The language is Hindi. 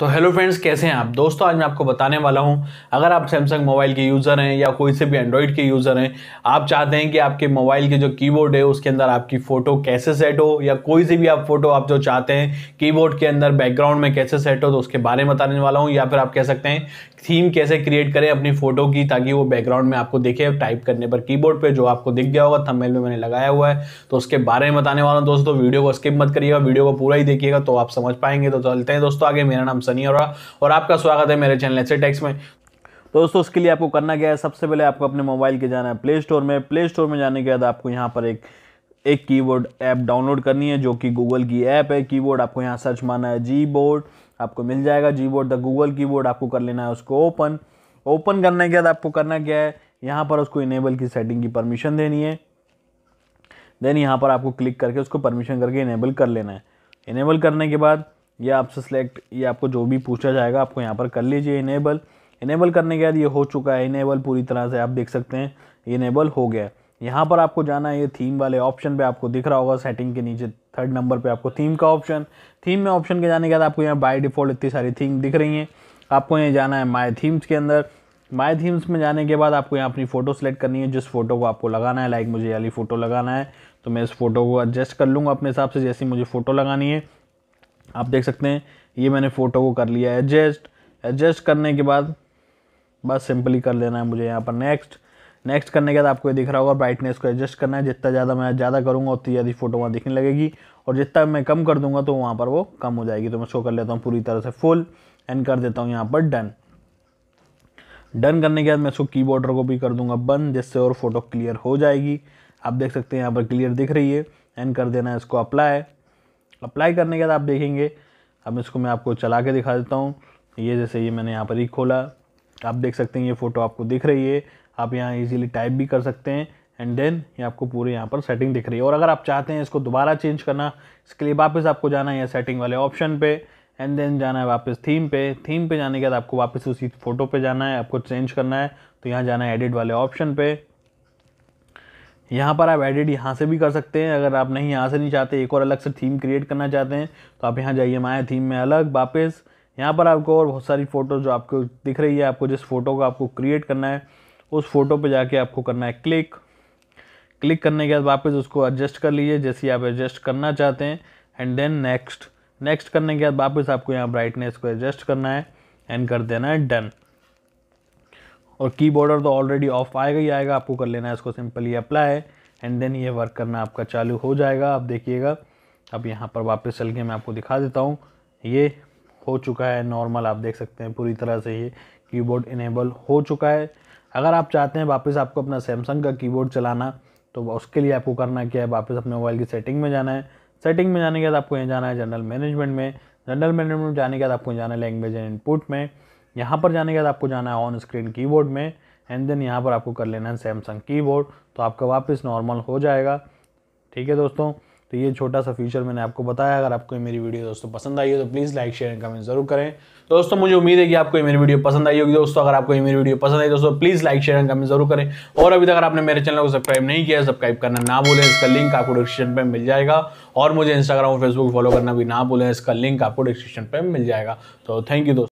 तो हेलो फ्रेंड्स कैसे हैं आप दोस्तों आज मैं आपको बताने वाला हूं अगर आप सैमसंग मोबाइल के यूज़र हैं या कोई से भी एंड्रॉयड के यूज़र हैं आप चाहते हैं कि आपके मोबाइल के जो कीबोर्ड है उसके अंदर आपकी फ़ोटो कैसे सेट हो या कोई से भी आप फोटो आप जो चाहते हैं कीबोर्ड के अंदर बैकग्राउंड में कैसे सेट हो तो उसके बारे में बताने वाला हूँ या फिर आप कह सकते हैं थीम कैसे क्रिएट करें अपनी फ़ोटो की ताकि वो बैकग्राउंड में आपको दिखे टाइप करने पर कीबोर्ड पर जो आपको दिख गया होगा थंबनेल में मैंने लगाया हुआ है तो उसके बारे में बताने वाला हूँ दोस्तों वीडियो को स्किप मत करिएगा वीडियो को पूरा ही देखिएगा तो आप समझ पाएंगे तो चलते हैं दोस्तों आगे मेरा नाम सनी और, और आपका स्वागत है मेरे चैनल से टेक्स में तो दोस्तों उसके लिए आपको करना क्या है सबसे पहले आपको अपने मोबाइल के जाना है प्ले स्टोर में प्ले स्टोर में जाने के बाद आपको यहाँ पर एक एक कीबोर्ड ऐप डाउनलोड करनी है जो कि गूगल की ऐप है कीबोर्ड आपको यहाँ सर्च मारना है जी बोर्ड आपको मिल जाएगा जी बोर्ड द गूगल कीबोर्ड आपको कर लेना है उसको ओपन ओपन करने के बाद आपको करना क्या है यहाँ पर उसको इनेबल की सेटिंग की परमिशन देनी है देन यहाँ पर आपको क्लिक करके उसको परमिशन करके इनेबल कर लेना है इनेबल करने के बाद ये आपसे सेलेक्ट ये आपको जो भी पूछा जाएगा आपको यहाँ पर कर लीजिए इनेबल इनेबल करने के बाद ये हो चुका है इनेबल पूरी तरह से आप देख सकते हैं इनेबल हो गया है यहाँ पर आपको जाना है ये थीम वाले ऑप्शन पे आपको दिख रहा होगा सेटिंग के नीचे थर्ड नंबर पे आपको थीम का ऑप्शन थीम में ऑप्शन के जाने के बाद आपको यहाँ बाय डिफ़ॉल्ट इतनी सारी थीम दिख रही हैं आपको यहाँ जाना है माई थीम्स के अंदर माई थीम्स में जाने के बाद आपको यहाँ अपनी फ़ोटो सेलेक्ट करनी है जिस फ़ोटो को आपको लगाना है लाइक मुझे वाली फ़ोटो लगाना है तो मैं इस फ़ोटो को एडजस्ट कर लूँगा अपने हिसाब से जैसी मुझे फ़ोटो लगानी है आप देख सकते हैं ये मैंने फ़ोटो को कर लिया एडजस्ट एडजस्ट करने के बाद बस सिंपली कर लेना है मुझे यहाँ पर नेक्स्ट नेक्स्ट करने के बाद आपको ये दिख रहा होगा ब्राइटनेस को एडजस्ट करना है जितना ज़्यादा मैं ज़्यादा करूँगा उतनी ज़्यादा फ़ोटो वहाँ दिखने लगेगी और जितना मैं कम कर दूँगा तो वहाँ पर वो कम हो जाएगी तो मैं शो कर लेता हूँ पूरी तरह से फुल एंड कर देता हूँ यहाँ पर डन डन करने के बाद मैं इसको की बॉर्डर को भी कर दूंगा बंद जिससे और फोटो क्लियर हो जाएगी आप देख सकते हैं यहाँ पर क्लियर दिख रही है एंड कर देना है इसको अप्लाई अप्लाई करने के बाद आप देखेंगे अब इसको मैं आपको चला के दिखा देता हूँ ये जैसे ये मैंने यहाँ पर ही खोला आप देख सकते हैं ये फ़ोटो आपको दिख रही है आप यहाँ इजीली टाइप भी कर सकते हैं एंड देन ये आपको पूरे यहाँ पर सेटिंग दिख रही है और अगर आप चाहते हैं इसको दोबारा चेंज करना इसके लिए वापस आपको जाना है सेटिंग वाले ऑप्शन पर एंड देन जाना है वापस थीम पे थीम पे जाने के बाद आपको वापस उसी फ़ोटो पे जाना है आपको चेंज करना है तो यहाँ जाना है एडिट वाले ऑप्शन पे यहाँ पर आप एडिट यहाँ से भी कर सकते हैं अगर आप नहीं यहाँ से नहीं चाहते एक और अलग से थीम क्रिएट करना चाहते हैं तो आप यहाँ जाइए माया थीम में अलग वापस यहाँ पर आपको और बहुत सारी फ़ोटो जो आपको दिख रही है आपको जिस फ़ोटो को आपको क्रिएट करना है उस फ़ोटो पर जाके आपको करना है क्लिक क्लिक करने के बाद वापस उसको एडजस्ट कर लीजिए जैसे आप एडजस्ट करना चाहते हैं एंड देन नेक्स्ट नेक्स्ट करने के बाद वापस आपको यहाँ ब्राइटनेस को एडजस्ट करना है एंड कर देना है डन और की बॉर्डर तो ऑलरेडी ऑफ आएगा ही आएगा आपको कर लेना है इसको सिंपली अप्लाई एंड देन ये वर्क करना आपका चालू हो जाएगा आप देखिएगा अब यहाँ पर वापस चल के मैं आपको दिखा देता हूँ ये हो चुका है नॉर्मल आप देख सकते हैं पूरी तरह से ये कीबोर्ड इनेबल हो चुका है अगर आप चाहते हैं वापस आपको अपना सैमसंग का कीबोर्ड चलाना तो उसके लिए आपको करना क्या है वापस अपने मोबाइल की सेटिंग में जाना है सेटिंग में जाने के बाद आपको यहाँ जाना है जनरल मैनेजमेंट में जनरल मैनेजमेंट में जाने के बाद आपको जाना है लैंग्वेज एंड इनपुट में यहाँ पर जाने के बाद आपको जाना है ऑन स्क्रीन कीबोर्ड में एंड देन यहाँ पर आपको कर लेना है सैमसंग कीबोर्ड तो आपका वापस नॉर्मल हो जाएगा ठीक है दोस्तों तो ये छोटा सा फीचर मैंने आपको बताया अगर आपको मेरी वीडियो दोस्तों पसंद आई हो तो please like share and comment जरूर करें तो दोस्तों मुझे उम्मीद है कि आपको मेरी वीडियो पसंद आई होगी दोस्तों अगर आपको मेरी वीडियो पसंद आई दोस्तों please like share and comment जरूर करें और अभी तक अगर आपने मेरे चैनल को सब्सक्राइब नहीं किया सब्सक्राइब करना ना भूलें इसका लिंक आपको डिस्क्रिप्शन पर मिल जाएगा और मुझे इंस्टाग्राम और फेसबुक फॉलो करना भी ना भूलें इसका लिंक आपको डिस्क्रिप्शन पर मिल जाएगा तो थैंक यू दोस्तों